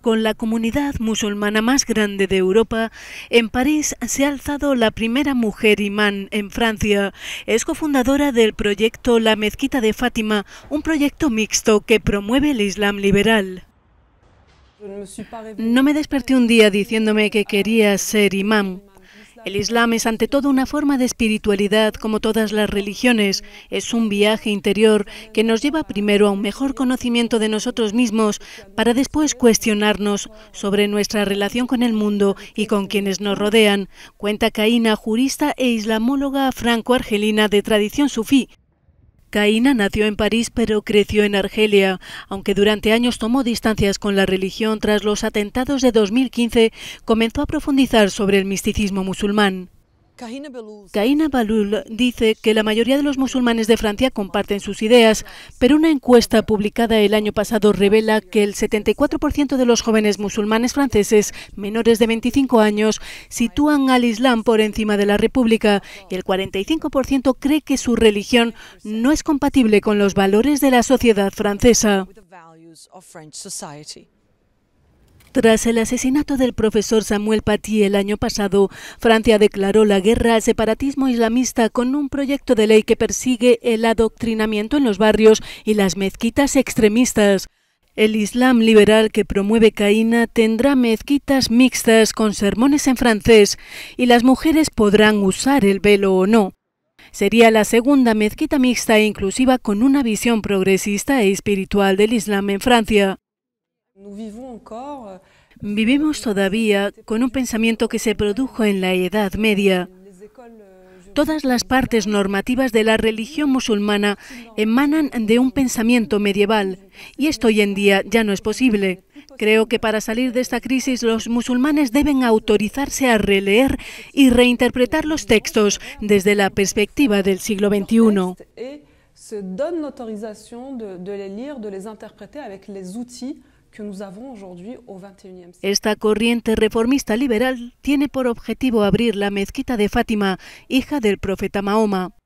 Con la comunidad musulmana más grande de Europa, en París se ha alzado la primera mujer imán en Francia. Es cofundadora del proyecto La Mezquita de Fátima, un proyecto mixto que promueve el Islam liberal. No me desperté un día diciéndome que quería ser imán. El Islam es ante todo una forma de espiritualidad como todas las religiones. Es un viaje interior que nos lleva primero a un mejor conocimiento de nosotros mismos para después cuestionarnos sobre nuestra relación con el mundo y con quienes nos rodean. Cuenta Caína, jurista e islamóloga franco-argelina de tradición sufí, Caína nació en París pero creció en Argelia, aunque durante años tomó distancias con la religión tras los atentados de 2015, comenzó a profundizar sobre el misticismo musulmán. Kaina Balul dice que la mayoría de los musulmanes de Francia comparten sus ideas, pero una encuesta publicada el año pasado revela que el 74% de los jóvenes musulmanes franceses menores de 25 años sitúan al Islam por encima de la República y el 45% cree que su religión no es compatible con los valores de la sociedad francesa. Tras el asesinato del profesor Samuel Paty el año pasado, Francia declaró la guerra al separatismo islamista con un proyecto de ley que persigue el adoctrinamiento en los barrios y las mezquitas extremistas. El Islam liberal que promueve Caína tendrá mezquitas mixtas con sermones en francés y las mujeres podrán usar el velo o no. Sería la segunda mezquita mixta e inclusiva con una visión progresista e espiritual del Islam en Francia. Euh, Vivimos todavía con un pensamiento que se produjo en la Edad Media. Euh, Todas las partes normativas de la religión musulmana emanan de un pensamiento medieval y esto hoy en día ya no es posible. Creo que para salir de esta crisis los musulmanes deben autorizarse a releer y reinterpretar los textos desde la perspectiva del siglo XXI. Esta corriente reformista liberal tiene por objetivo abrir la mezquita de Fátima, hija del profeta Mahoma.